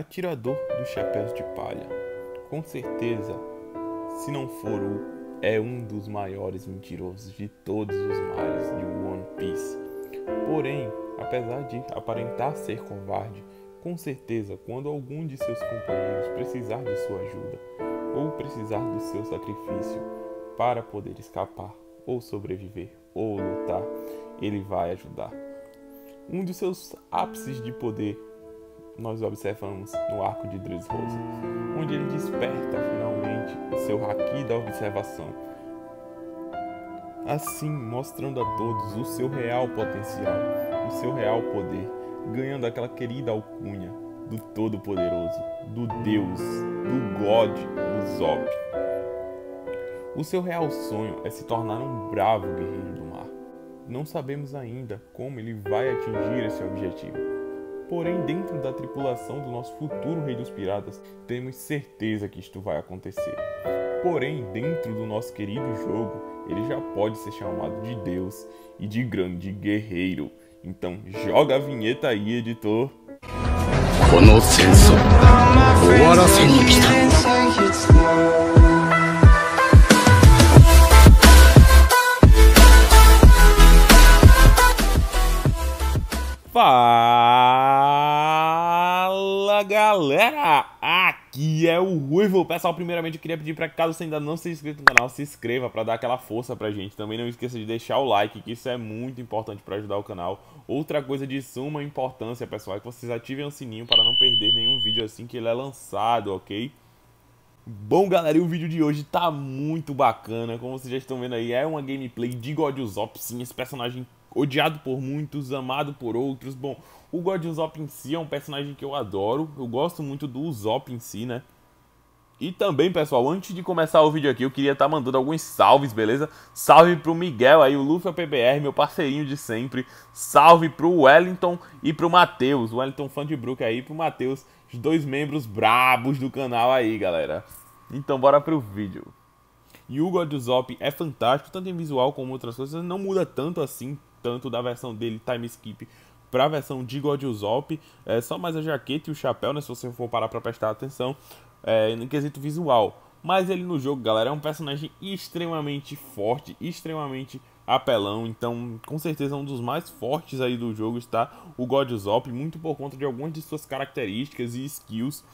atirador dos chapéus de palha. Com certeza, se não for o é um dos maiores mentirosos de todos os males de One Piece. Porém, apesar de aparentar ser covarde, com certeza, quando algum de seus companheiros precisar de sua ajuda ou precisar do seu sacrifício para poder escapar ou sobreviver ou lutar, ele vai ajudar. Um de seus ápices de poder nós observamos no arco de Dres Rosa, onde ele desperta finalmente o seu haki da observação, assim mostrando a todos o seu real potencial, o seu real poder, ganhando aquela querida alcunha do Todo-Poderoso, do Deus, do God, do Zop. O seu real sonho é se tornar um bravo guerreiro do mar. Não sabemos ainda como ele vai atingir esse objetivo Porém, dentro da tripulação do nosso futuro Rei dos Piratas, temos certeza que isto vai acontecer. Porém, dentro do nosso querido jogo, ele já pode ser chamado de Deus e de grande guerreiro. Então, joga a vinheta aí, editor. この戦争終わらせに来た。Fala! E é o Ruivo. Pessoal, primeiramente eu queria pedir para caso você ainda não seja inscrito no canal, se inscreva para dar aquela força pra gente. Também não esqueça de deixar o like, que isso é muito importante para ajudar o canal. Outra coisa de suma importância, pessoal, é que vocês ativem o sininho para não perder nenhum vídeo assim que ele é lançado, ok? Bom, galera, e o vídeo de hoje tá muito bacana. Como vocês já estão vendo aí, é uma gameplay de God of Zop, sim, esse personagem odiado por muitos, amado por outros. Bom, o God Usopp em si é um personagem que eu adoro. Eu gosto muito do Usopp em si, né? E também, pessoal, antes de começar o vídeo aqui, eu queria estar tá mandando alguns salves, beleza? Salve pro Miguel aí, o Luffy é PBR, meu parceirinho de sempre. Salve pro Wellington e pro Matheus, o Wellington fã de Brook aí, pro Matheus, os dois membros brabos do canal aí, galera. Então, bora pro vídeo. E o God Usopp é fantástico, tanto em visual como outras coisas, não muda tanto assim tanto da versão dele Time Skip para a versão de God Usopp, é só mais a jaqueta e o chapéu, né, se você for parar para prestar atenção, é, no quesito visual. Mas ele no jogo, galera, é um personagem extremamente forte, extremamente apelão, então com certeza um dos mais fortes aí do jogo está o God Usopp, muito por conta de algumas de suas características e skills.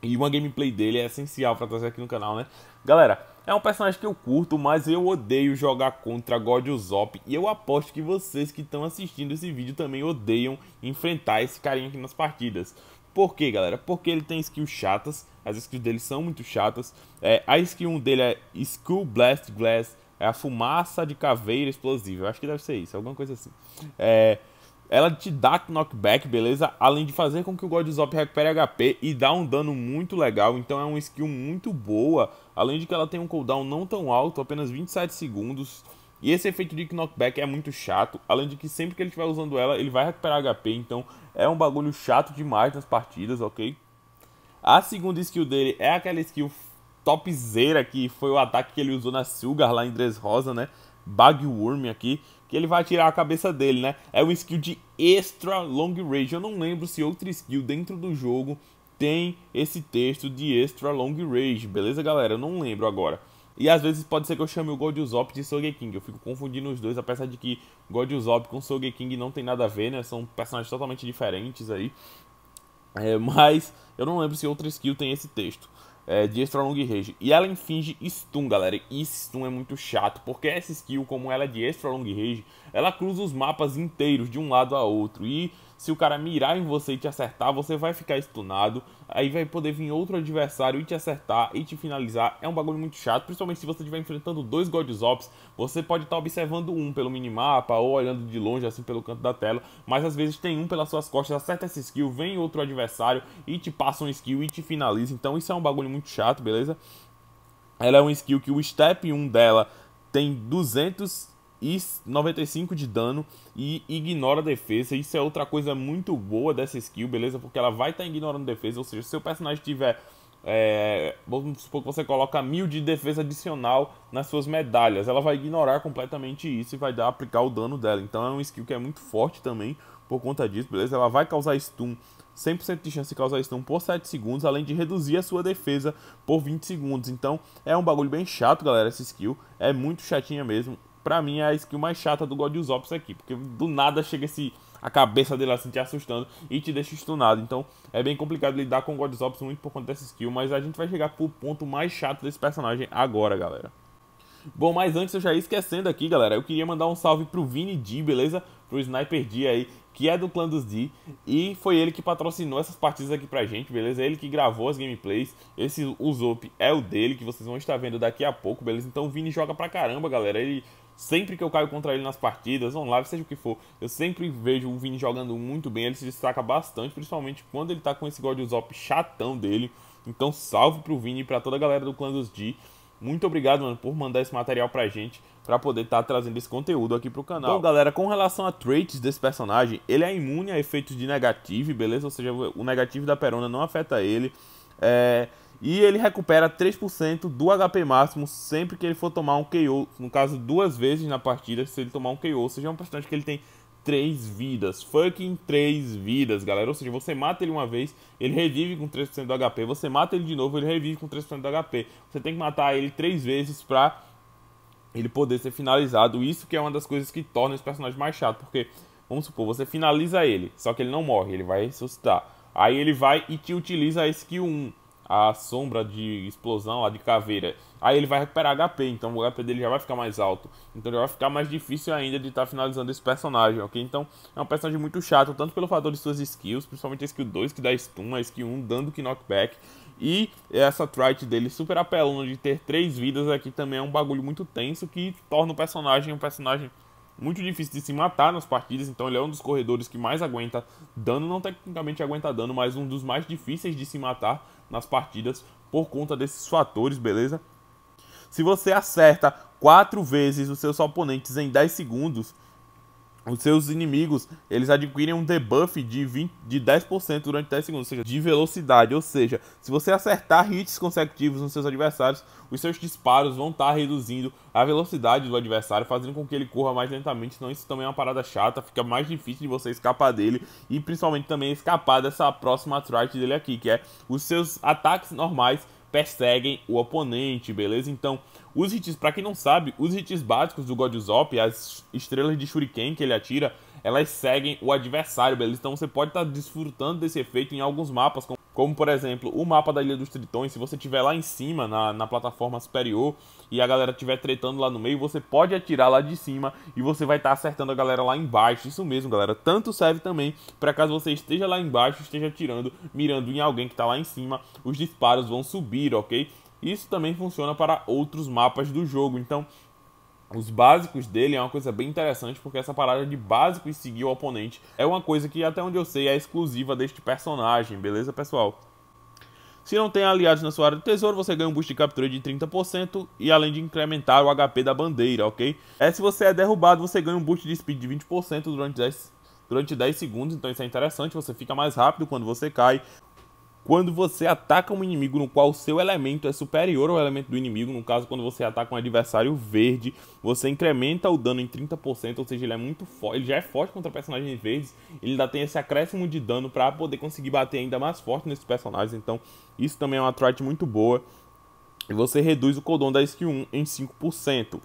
E uma gameplay dele é essencial para trazer aqui no canal, né? Galera, é um personagem que eu curto, mas eu odeio jogar contra God Usopp e eu aposto que vocês que estão assistindo esse vídeo também odeiam enfrentar esse carinha aqui nas partidas. Por quê, galera? Porque ele tem skills chatas, as skills dele são muito chatas. É, a skill 1 dele é Skill Blast Glass, é a fumaça de caveira explosiva. Eu acho que deve ser isso, alguma coisa assim. É, ela te dá knockback, beleza? Além de fazer com que o Godzop recupere HP e dá um dano muito legal, então é uma skill muito boa. Além de que ela tem um cooldown não tão alto, apenas 27 segundos. E esse efeito de knockback é muito chato, além de que sempre que ele estiver usando ela, ele vai recuperar HP, então é um bagulho chato demais nas partidas, ok? A segunda skill dele é aquela skill topzera que foi o ataque que ele usou na Silgar lá em Dress Rosa, né? Bagworm aqui, que ele vai tirar a cabeça dele, né? É um skill de extra long range. Eu não lembro se outra skill dentro do jogo tem esse texto de extra long range, beleza, galera? Eu não lembro agora. E às vezes pode ser que eu chame o God Usopp de Sogeking. Eu fico confundindo os dois, apesar de que God Usopp com Sogeking não tem nada a ver, né? São personagens totalmente diferentes aí. É, mas eu não lembro se outra skill tem esse texto é, de Extra Long Range. E ela infinge Stun, galera. E Stun é muito chato, porque essa skill, como ela é de Extra Long Range, ela cruza os mapas inteiros de um lado a outro. E se o cara mirar em você e te acertar, você vai ficar stunado aí vai poder vir outro adversário e te acertar e te finalizar. É um bagulho muito chato, principalmente se você estiver enfrentando dois Godzops. Você pode estar tá observando um pelo minimapa ou olhando de longe, assim pelo canto da tela, mas às vezes tem um pelas suas costas, acerta essa skill, vem outro adversário e te passa um skill e te finaliza. Então isso é um bagulho muito chato, beleza? Ela é uma skill que o step 1 dela tem 200 e 95 de dano e ignora a defesa. Isso é outra coisa muito boa dessa skill, beleza? Porque ela vai estar tá ignorando defesa, ou seja, se o personagem tiver. É, vamos supor que você coloca mil de defesa adicional nas suas medalhas. Ela vai ignorar completamente isso e vai dar, aplicar o dano dela. Então é um skill que é muito forte também por conta disso, beleza? Ela vai causar stun 100% de chance de causar stun por 7 segundos, além de reduzir a sua defesa por 20 segundos. Então, é um bagulho bem chato, galera, essa skill. É muito chatinha mesmo pra mim é a skill mais chata do God Ops aqui, porque do nada chega esse a cabeça dele assim te assustando e te deixa stunado. Então é bem complicado lidar com o God Ops muito por conta dessa skill, mas a gente vai chegar pro ponto mais chato desse personagem agora, galera. Bom, mas antes eu já ia esquecendo aqui, galera, eu queria mandar um salve pro Vini D, beleza? Pro Sniper D aí, que é do clã dos D, e foi ele que patrocinou essas partidas aqui pra gente, beleza? Ele que gravou as gameplays, esse Usopp é o dele, que vocês vão estar vendo daqui a pouco, beleza? Então o Vini joga pra caramba, galera, ele Sempre que eu caio contra ele nas partidas, online, seja o que for, eu sempre vejo o Vini jogando muito bem. Ele se destaca bastante, principalmente quando ele tá com esse God Usopp chatão dele. Então, salve pro Vini e pra toda a galera do Clã dos D. Muito obrigado, mano, por mandar esse material pra gente, pra poder estar tá trazendo esse conteúdo aqui pro canal. Então, galera, com relação a traits desse personagem, ele é imune a efeitos de negativo, beleza? Ou seja, o negativo da Perona não afeta ele. É... E ele recupera 3% do HP máximo sempre que ele for tomar um KO. No caso, duas vezes na partida, se ele tomar um KO. Ou seja, é um personagem que ele tem 3 vidas. Fucking 3 vidas, galera. Ou seja, você mata ele uma vez, ele revive com 3% do HP. Você mata ele de novo, ele revive com 3% do HP. Você tem que matar ele 3 vezes pra ele poder ser finalizado. Isso que é uma das coisas que torna esse personagem mais chato. Porque, vamos supor, você finaliza ele, só que ele não morre, ele vai ressuscitar. Aí ele vai e te utiliza a skill 1 a sombra de explosão lá de caveira. Aí ele vai recuperar HP, então o HP dele já vai ficar mais alto. Então já vai ficar mais difícil ainda de estar tá finalizando esse personagem, ok? Então é um personagem muito chato, tanto pelo fator de suas skills, principalmente a skill 2 que dá stun, a skill 1 dando que knockback. E essa trite dele super apelona de ter três vidas aqui também é um bagulho muito tenso que torna o personagem um personagem muito difícil de se matar nas partidas, então ele é um dos corredores que mais aguenta dano, não tecnicamente aguenta dano, mas um dos mais difíceis de se matar nas partidas por conta desses fatores, beleza? Se você acerta quatro vezes os seus oponentes em 10 segundos, os seus inimigos eles adquirem um debuff de, 20, de 10% durante 10 segundos, ou seja, de velocidade. Ou seja, se você acertar hits consecutivos nos seus adversários, os seus disparos vão estar tá reduzindo a velocidade do adversário, fazendo com que ele corra mais lentamente. Senão, isso também é uma parada chata, fica mais difícil de você escapar dele e principalmente também escapar dessa próxima trait dele aqui, que é os seus ataques normais perseguem o oponente, beleza? Então os hits, para quem não sabe, os hits básicos do God Zop, as estrelas de Shuriken que ele atira, elas seguem o adversário, beleza? Então você pode estar tá desfrutando desse efeito em alguns mapas, como, como, por exemplo o mapa da Ilha dos Tritões. Se você estiver lá em cima, na, na plataforma superior, e a galera estiver tretando lá no meio, você pode atirar lá de cima e você vai estar tá acertando a galera lá embaixo. Isso mesmo, galera. Tanto serve também para caso você esteja lá embaixo, esteja atirando, mirando em alguém que está lá em cima, os disparos vão subir, ok? Isso também funciona para outros mapas do jogo. Então, os básicos dele é uma coisa bem interessante, porque essa parada de básico e seguir o oponente é uma coisa que, até onde eu sei, é exclusiva deste personagem, beleza, pessoal? Se não tem aliados na sua área de tesouro, você ganha um boost de captura de 30% e além de incrementar o HP da bandeira, ok? É se você é derrubado, você ganha um boost de speed de 20% durante 10, durante 10 segundos, então isso é interessante, você fica mais rápido quando você cai quando você ataca um inimigo no qual o seu elemento é superior ao elemento do inimigo, no caso, quando você ataca um adversário verde, você incrementa o dano em 30%, ou seja, ele é muito forte, ele já é forte contra personagens verdes, ele ainda tem esse acréscimo de dano para poder conseguir bater ainda mais forte nesses personagens, então isso também é uma trait muito boa. E você reduz o cooldown da skill 1 em 5%.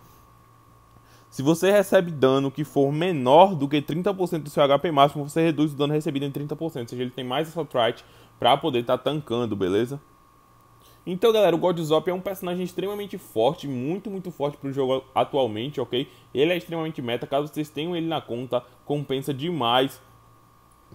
Se você recebe dano que for menor do que 30% do seu HP máximo, você reduz o dano recebido em 30%. Ou seja, ele tem mais essa trait para poder estar tá tancando, beleza? Então, galera, o Godzop é um personagem extremamente forte, muito, muito forte para o jogo atualmente, ok? Ele é extremamente meta, caso vocês tenham ele na conta, compensa demais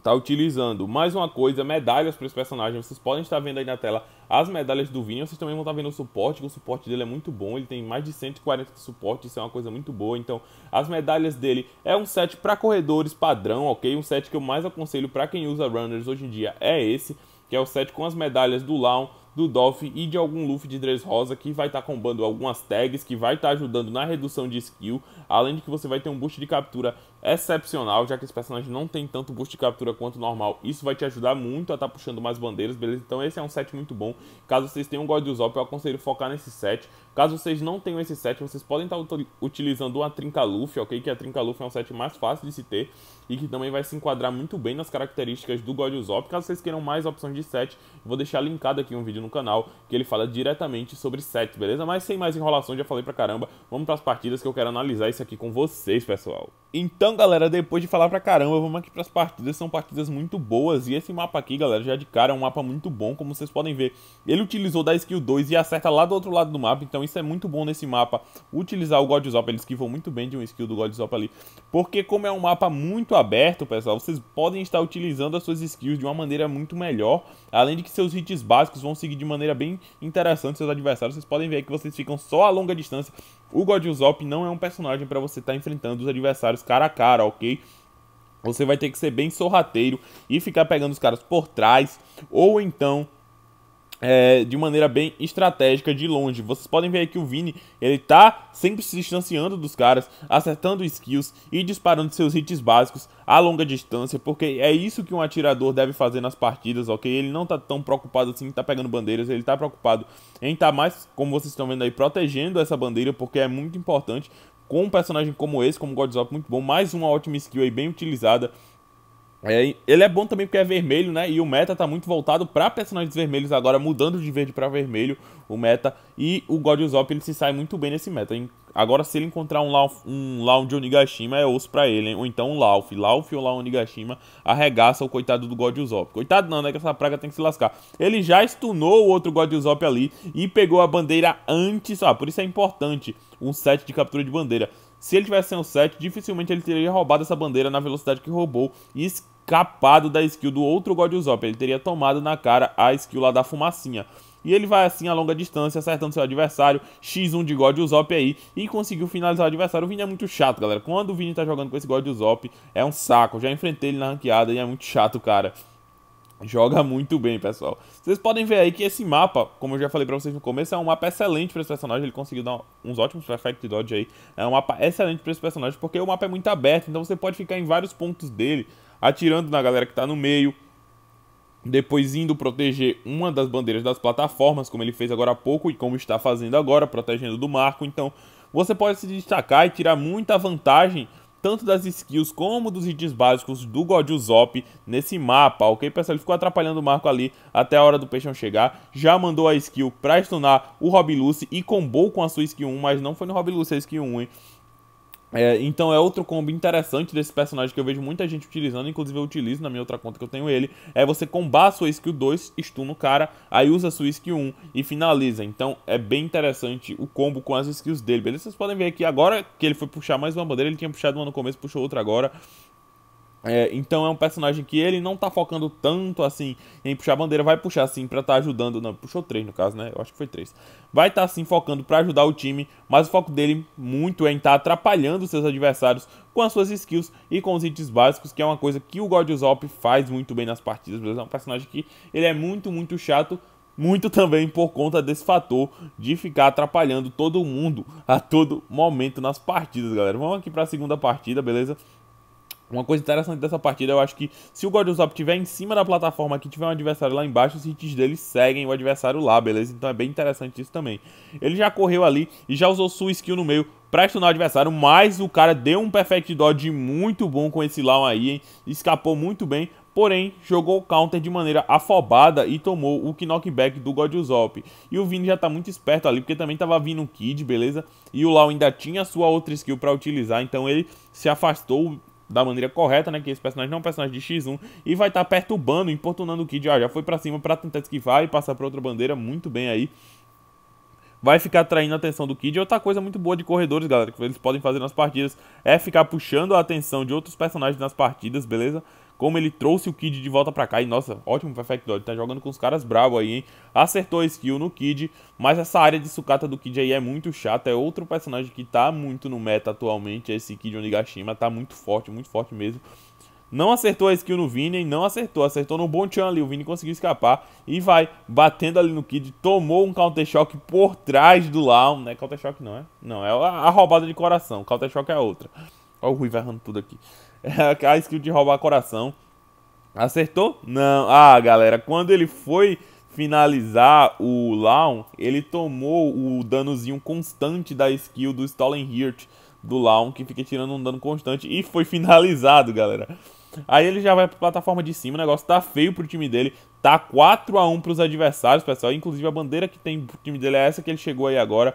tá utilizando. Mais uma coisa, medalhas para esse personagem. Vocês podem estar vendo aí na tela as medalhas do Vini. Vocês também vão estar tá vendo o suporte, que o suporte dele é muito bom. Ele tem mais de 140 de suporte, isso é uma coisa muito boa. Então, as medalhas dele é um set para corredores padrão, ok? Um set que eu mais aconselho para quem usa runners hoje em dia é esse que é o set com as medalhas do Lawn, do Dolph e de algum Luffy de Dress Rosa que vai estar tá combando algumas tags, que vai estar tá ajudando na redução de skill, além de que você vai ter um boost de captura excepcional, já que esse personagem não tem tanto boost de captura quanto normal. Isso vai te ajudar muito a estar tá puxando mais bandeiras, beleza? Então esse é um set muito bom. Caso vocês tenham God Usopp, eu aconselho focar nesse set. Caso vocês não tenham esse set, vocês podem estar tá utilizando a Trinca Luffy, ok? Que a Trinca Luffy é um set mais fácil de se ter e que também vai se enquadrar muito bem nas características do God Usopp. Caso vocês queiram mais opções de set, vou deixar linkado aqui um vídeo no canal que ele fala diretamente sobre set, beleza? Mas sem mais enrolação, já falei pra caramba. Vamos para as partidas que eu quero analisar isso aqui com vocês, pessoal. Então, galera, depois de falar pra caramba, vamos aqui pras partidas. São partidas muito boas. E esse mapa aqui, galera, já de cara é um mapa muito bom, como vocês podem ver. Ele utilizou da skill 2 e acerta lá do outro lado do mapa. Então isso é muito bom nesse mapa. Utilizar o Godzop, ele esquivou muito bem de um skill do Godzop ali. Porque como é um mapa muito aberto, pessoal, vocês podem estar utilizando as suas skills de uma maneira muito melhor. Além de que seus hits básicos vão seguir de maneira bem interessante seus adversários. Vocês podem ver que vocês ficam só a longa distância o God não é um personagem para você estar tá enfrentando os adversários cara a cara, ok? Você vai ter que ser bem sorrateiro e ficar pegando os caras por trás, ou então é, de maneira bem estratégica de longe. Vocês podem ver que o Vini, ele tá sempre se distanciando dos caras, acertando skills e disparando seus hits básicos a longa distância, porque é isso que um atirador deve fazer nas partidas, ok? Ele não tá tão preocupado assim, tá pegando bandeiras, ele tá preocupado em tá mais, como vocês estão vendo aí, protegendo essa bandeira, porque é muito importante com um personagem como esse, como Godzop, muito bom. Mais uma ótima skill aí, bem utilizada. É, ele é bom também porque é vermelho, né? E o meta tá muito voltado para personagens vermelhos agora, mudando de verde para vermelho o meta. E o God Usopp, ele se sai muito bem nesse meta. Agora, se ele encontrar um Lauf, um Lauf de Onigashima, é osso pra ele, hein? Ou então um Lauf. Lauf ou Lauf Onigashima arregaça o coitado do God Usopp. Coitado não, né? Que essa praga tem que se lascar. Ele já estunou o outro God Usopp ali e pegou a bandeira antes. Ah, por isso é importante um set de captura de bandeira. Se ele tivesse sem o set, dificilmente ele teria roubado essa bandeira na velocidade que roubou e capado da skill do outro God Usopp. Ele teria tomado na cara a skill lá da fumacinha. E ele vai assim a longa distância, acertando seu adversário. X1 de God Usopp aí. E conseguiu finalizar o adversário. O Vini é muito chato, galera. Quando o Vini tá jogando com esse God Usopp, é um saco. Eu já enfrentei ele na ranqueada e é muito chato, cara. Joga muito bem, pessoal. Vocês podem ver aí que esse mapa, como eu já falei pra vocês no começo, é um mapa excelente pra esse personagem. Ele conseguiu dar uns ótimos perfect dodge aí. É um mapa excelente pra esse personagem, porque o mapa é muito aberto. Então você pode ficar em vários pontos dele atirando na galera que está no meio, depois indo proteger uma das bandeiras das plataformas, como ele fez agora há pouco e como está fazendo agora, protegendo do Marco. Então, você pode se destacar e tirar muita vantagem tanto das skills como dos itens básicos do God nesse mapa, ok pessoal? Ele ficou atrapalhando o Marco ali até a hora do Peixão chegar, já mandou a skill pra stunar o Rob Lucy e combou com a sua skill 1, mas não foi no Rob Lucy a skill 1, hein? É, então é outro combo interessante desse personagem que eu vejo muita gente utilizando, inclusive eu utilizo na minha outra conta que eu tenho ele, é você combar a sua skill 2, stun no cara, aí usa a sua skill 1 e finaliza. Então é bem interessante o combo com as skills dele, beleza? Vocês podem ver aqui agora que ele foi puxar mais uma bandeira, ele tinha puxado uma no começo, puxou outra agora, é, então é um personagem que ele não tá focando tanto assim em puxar a bandeira, vai puxar assim pra estar tá ajudando. Não, puxou três no caso, né? Eu acho que foi três. Vai estar tá, assim focando para ajudar o time, mas o foco dele muito é em estar tá atrapalhando seus adversários com as suas skills e com os hits básicos, que é uma coisa que o God Zop faz muito bem nas partidas. Beleza? É um personagem que ele é muito, muito chato, muito também por conta desse fator de ficar atrapalhando todo mundo a todo momento nas partidas, galera. Vamos aqui para a segunda partida, beleza? Uma coisa interessante dessa partida, eu acho que se o Gordilzop estiver em cima da plataforma aqui, tiver um adversário lá embaixo, os hits dele seguem o adversário lá, beleza? Então é bem interessante isso também. Ele já correu ali e já usou sua skill no meio pra estunar o adversário, mas o cara deu um perfect dodge muito bom com esse Lao aí, hein? Escapou muito bem, porém jogou o counter de maneira afobada e tomou o knockback do Godilzop. E o Vini já tá muito esperto ali, porque também tava vindo um Kid, beleza? E o Lau ainda tinha sua outra skill pra utilizar, então ele se afastou da maneira correta, né? Que esse personagem não é um personagem de X1 e vai estar tá perturbando, importunando o Kid. Ah, já foi para cima para tentar esquivar e passar para outra bandeira, muito bem aí. Vai ficar atraindo a atenção do Kid. outra coisa muito boa de corredores, galera, que eles podem fazer nas partidas é ficar puxando a atenção de outros personagens nas partidas, beleza? como ele trouxe o Kid de volta para cá. E nossa, ótimo Perfect Dodge, tá jogando com os caras bravos aí, hein? Acertou a skill no Kid, mas essa área de sucata do Kid aí é muito chata. É outro personagem que tá muito no meta atualmente, esse Kid Onigashima, tá muito forte, muito forte mesmo. Não acertou a skill no Vini, não acertou, acertou no Bonchan ali, o Vini conseguiu escapar e vai batendo ali no Kid, tomou um Counter Shock por trás do Lawn, né? Counter Shock não é? Não, é a roubada de coração, Counter Shock é outra. Olha o Rui errando tudo aqui. É a skill de roubar coração. Acertou? Não. Ah, galera, quando ele foi finalizar o Lawn, ele tomou o danozinho constante da skill do Stolen Heart do Lawn, que fica tirando um dano constante, e foi finalizado, galera. Aí ele já vai pra plataforma de cima, o negócio tá feio pro time dele, tá 4 a 1 pros adversários, pessoal. Inclusive a bandeira que tem pro time dele é essa que ele chegou aí agora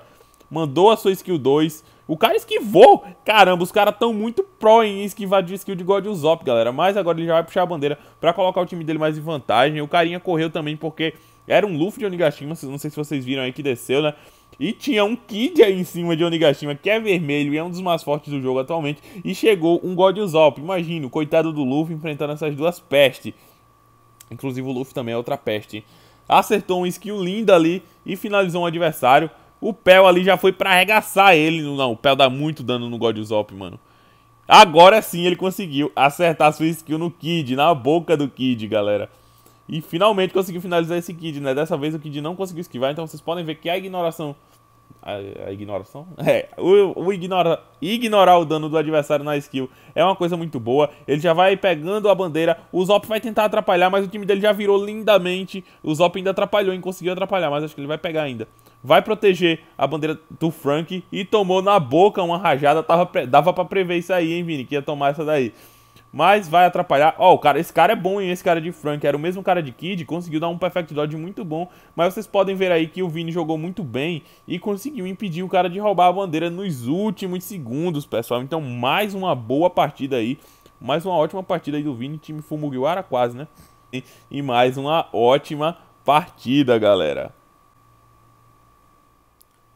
mandou a sua skill 2. O cara esquivou! Caramba, os caras estão muito pró em esquivar de skill de God Usopp, galera. Mas agora ele já vai puxar a bandeira pra colocar o time dele mais em vantagem. O carinha correu também porque era um Luffy de Onigashima, não sei se vocês viram aí que desceu, né? E tinha um Kid aí em cima de Onigashima, que é vermelho e é um dos mais fortes do jogo atualmente. E chegou um God Usopp. Imagina, o coitado do Luffy enfrentando essas duas pestes. Inclusive o Luffy também é outra peste. Acertou um skill linda ali e finalizou um adversário. O Pel ali já foi pra arregaçar ele. Não, o Pel dá muito dano no Godzop, mano. Agora sim ele conseguiu acertar sua skill no Kid, na boca do Kid, galera. E finalmente conseguiu finalizar esse Kid, né? Dessa vez o Kid não conseguiu esquivar, então vocês podem ver que a ignoração a, a ignoração? É, o, o ignora, ignorar o dano do adversário na skill é uma coisa muito boa. Ele já vai pegando a bandeira. O Zop vai tentar atrapalhar, mas o time dele já virou lindamente. O Zop ainda atrapalhou, e conseguiu atrapalhar, mas acho que ele vai pegar ainda. Vai proteger a bandeira do Frank e tomou na boca uma rajada. Tava, dava pra prever isso aí, hein, Vini? Que ia tomar essa daí mas vai atrapalhar. Ó, oh, cara, esse cara é bom, hein? Esse cara de Frank era o mesmo cara de Kid, conseguiu dar um Perfect Dodge muito bom, mas vocês podem ver aí que o Vini jogou muito bem e conseguiu impedir o cara de roubar a bandeira nos últimos segundos, pessoal. Então, mais uma boa partida aí, mais uma ótima partida aí do Vini, time Fumugiwara quase, né? E mais uma ótima partida, galera.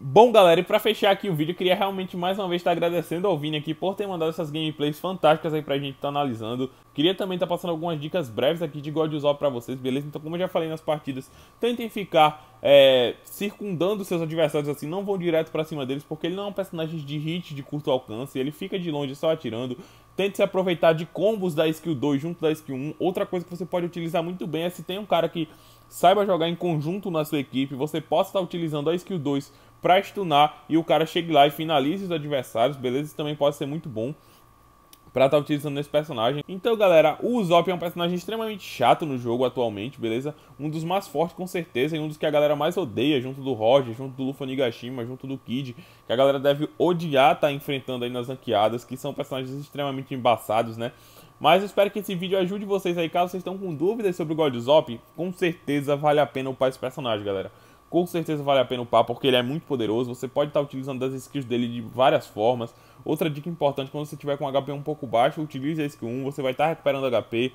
Bom, galera, e pra fechar aqui o vídeo, queria realmente mais uma vez estar agradecendo ao Vini aqui por ter mandado essas gameplays fantásticas aí pra gente estar tá analisando. Queria também estar tá passando algumas dicas breves aqui de God War pra vocês, beleza? Então, como eu já falei nas partidas, tentem ficar é, circundando seus adversários assim, não vão direto para cima deles, porque ele não é um personagem de hit de curto alcance, ele fica de longe só atirando. Tente se aproveitar de combos da skill 2 junto da skill 1. Outra coisa que você pode utilizar muito bem é se tem um cara que saiba jogar em conjunto na sua equipe, você possa estar utilizando a skill 2 para stunar e o cara chegue lá e finalize os adversários, beleza? Isso também pode ser muito bom pra estar tá utilizando esse personagem. Então, galera, o Zop é um personagem extremamente chato no jogo atualmente, beleza? Um dos mais fortes, com certeza, e um dos que a galera mais odeia, junto do Roger, junto do Luffy Nigashima, junto do Kid, que a galera deve odiar tá enfrentando aí nas ranqueadas, que são personagens extremamente embaçados, né? Mas eu espero que esse vídeo ajude vocês aí, caso vocês estão com dúvidas sobre o God Zop. com certeza vale a pena upar esse personagem, galera com certeza vale a pena upar, porque ele é muito poderoso. Você pode estar utilizando das skills dele de várias formas. Outra dica importante, quando você tiver com HP um pouco baixo, utilize a skill 1, você vai estar recuperando HP.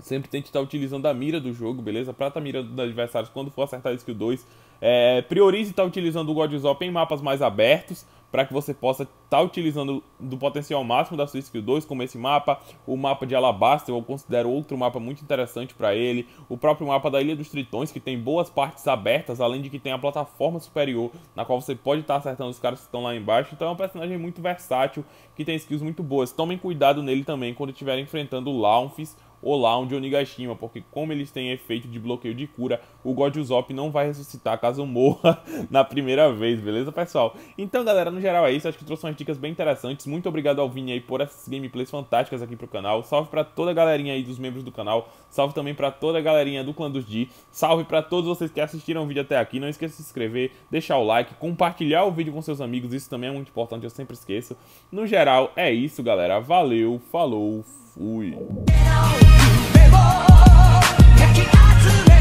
Sempre tente estar utilizando a mira do jogo, beleza? Pra estar mirando os adversários quando for acertar a skill 2. É, priorize estar utilizando o Godzop em mapas mais abertos para que você possa estar tá utilizando do potencial máximo da sua skill 2, como esse mapa, o mapa de Alabasta, eu considero outro mapa muito interessante para ele, o próprio mapa da Ilha dos Tritões, que tem boas partes abertas, além de que tem a plataforma superior, na qual você pode estar tá acertando os caras que estão lá embaixo, então é um personagem muito versátil, que tem skills muito boas, tomem cuidado nele também quando estiver enfrentando Launfis, o Lounge ou onigashima, porque como eles têm efeito de bloqueio de cura, o God Usopp não vai ressuscitar caso morra na primeira vez, beleza, pessoal? Então, galera, no geral é isso. Acho que trouxe umas dicas bem interessantes. Muito obrigado ao Vini aí por essas gameplays fantásticas aqui pro canal. Salve pra toda a galerinha aí dos membros do canal. Salve também pra toda a galerinha do Clã dos Di. Salve pra todos vocês que assistiram o vídeo até aqui. Não esqueça de se inscrever, deixar o like, compartilhar o vídeo com seus amigos. Isso também é muito importante, eu sempre esqueço. No geral, é isso, galera. Valeu, falou, fui. をかき集め